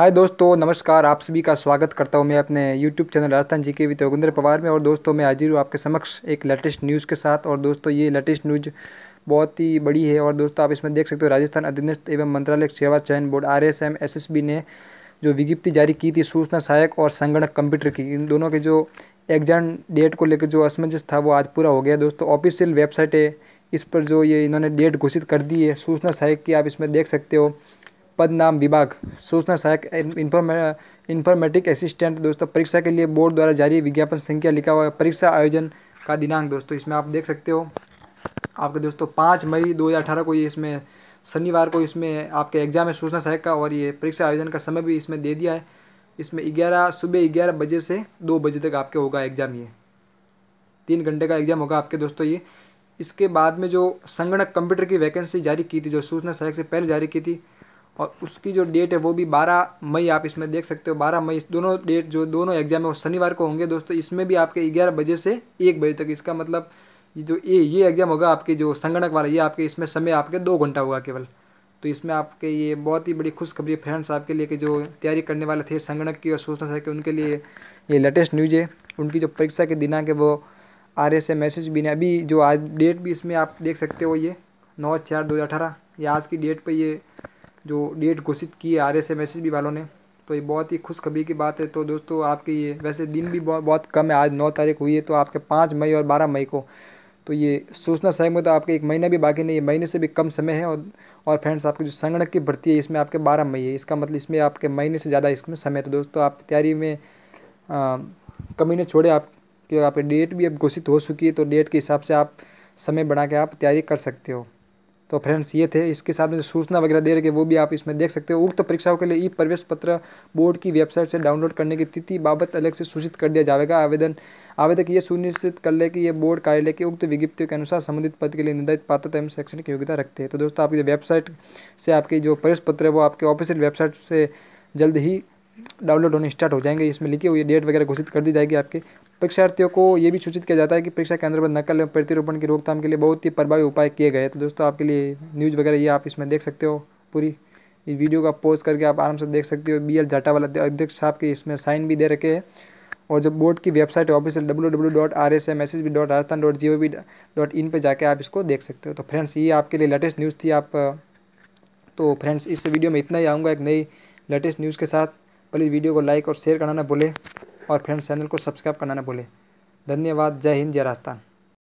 हाय दोस्तों नमस्कार आप सभी का स्वागत करता हूं मैं अपने यूट्यूब चैनल राजस्थान जी के वित्त योगेंद्र पवार में और दोस्तों मैं हाजिर हूँ आपके समक्ष एक लेटेस्ट न्यूज़ के साथ और दोस्तों ये लेटेस्ट न्यूज़ बहुत ही बड़ी है और दोस्तों आप इसमें देख सकते हो राजस्थान अधीनस्थ एवं मंत्रालय सेवा चयन board R S M S S B ने जो विज्ञप्ति जारी की थी सूचना सहायक और संगणक कंप्यूटर की इन दोनों के जो एग्जाम डेट को लेकर जो असमंजस था वो आज पूरा हो गया दोस्तों ऑफिशियल वेबसाइट है इस पर जो ये इन्होंने डेट घोषित कर दी है सूचना सहायक की आप इसमें देख सकते हो पद नाम विभाग सूचना सहायक इन्फॉर्मेटिक असिस्टेंट दोस्तों परीक्षा के लिए बोर्ड द्वारा जारी विज्ञापन संख्या लिखा हुआ है परीक्षा आयोजन का दिनांक दोस्तों इसमें आप देख सकते हो आपके दोस्तों पाँच मई दो को ये इसमें शनिवार को इसमें आपके एग्जाम है सूचना सहायक का और ये परीक्षा आयोजन का समय भी इसमें दे दिया है इसमें ग्यारह सुबह ग्यारह बजे से दो बजे तक आपके होगा एग्ज़ाम ये तीन घंटे का एग्ज़ाम होगा आपके दोस्तों ये इसके बाद में जो संगणक कंप्यूटर की वैकेंसी जारी की थी जो सूचना सहायक से पहले जारी की थी और उसकी जो डेट है वो भी 12 मई आप इसमें देख सकते हो 12 मई दोनों डेट जो दोनों एग्जाम है वो शनिवार को होंगे दोस्तों इसमें भी आपके ग्यारह बजे से एक बजे तक इसका मतलब जो ये ये एग्ज़ाम होगा आपके जो संगणक वाला ये आपके इसमें समय आपके दो घंटा होगा केवल तो इसमें आपके ये बहुत ही बड़ी खुशखबरी फ्रेंड्स आपके लिए कि जो तैयारी करने वाले थे संगणक की और सोचना था कि उनके लिए ये लेटेस्ट न्यूज है उनकी जो परीक्षा के दिनांक है वो आ रहे से मैसेज भी नहीं अभी जो आज डेट भी इसमें आप देख सकते हो ये नौ चार दो हज़ार अठारह ये आज की डेट पर ये जो डेट घोषित की R S M S B वालों ने तो ये बहुत ही खुशखबरी की बात है तो दोस्तों आपके ये वैसे दिन भी बहुत बहुत कम है आज नौ तारीख हुई है तो आपके पाँच मई और बारह मई को तो ये सूचना सही में तो आपके एक महीना भी बाकी नहीं है महीने से भी कम समय है और और फ्रेंड्स आपकी जो संगणक की भर्ती है इसमें आपके बारह मई है इसका मतलब इसमें आपके महीने से ज़्यादा इसमें समय है तो दोस्तों आप तैयारी में आ, कमी ने छोड़े आप क्योंकि आपकी डेट भी अब घोषित हो चुकी है तो डेट के हिसाब से आप समय बना के आप तैयारी कर सकते हो तो फ्रेंड्स ये थे इसके साथ में जो सूचना वगैरह दे रखे वो भी आप इसमें देख सकते हो उक्त परीक्षाओं के लिए ई प्रवेश पत्र बोर्ड की वेबसाइट से डाउनलोड करने की तिथि बाबत अलग से सूचित कर दिया जाएगा आवेदन आवेदक ये सुनिश्चित कर ले कि ये बोर्ड कार्यालय की उक्त विज्ञप्तियों के अनुसार संबंधित पद के लिए निर्धारित पात्रता एवं शैक्षणिक योग्यता रखते हैं तो दोस्तों आपकी वेबसाइट से आपकी जो प्रवेश पत्र है वो आपके ऑफिशियल वेबसाइट से जल्द ही डाउनलोड होने स्टार्ट हो जाएंगे इसमें लिखी हुई डेट वगैरह घोषित कर दी जाएगी आपके परीक्षार्थियों को ये भी सूचित किया जाता है कि परीक्षा केंद्र पर नकल एवं प्रतिरोपण की रोकथाम के लिए बहुत ही प्रभावी उपाय किए गए तो दोस्तों आपके लिए न्यूज़ वगैरह ये आप इसमें देख सकते हो पूरी इस वीडियो का पोज करके आप आराम से देख सकते हो बी एल वाला अध्यक्ष साहब के इसमें साइन भी दे रखे हैं और जब बोर्ड की वेबसाइट है official W W dot R S M S S B dot Rajasthan dot G O V dot in पर जाकर आप इसको देख सकते हो तो फ्रेंड्स ये आपके लिए लेटेस्ट न्यूज़ थी आप तो फ्रेंड्स इस वीडियो में इतना ही आऊँगा एक नई लेटेस्ट न्यूज़ के साथ प्लीज़ वीडियो को लाइक और शेयर करना ना भूलें और फ्रेंड्स चैनल को सब्सक्राइब करना ना भूलें धन्यवाद जय हिंद जय राजस्थान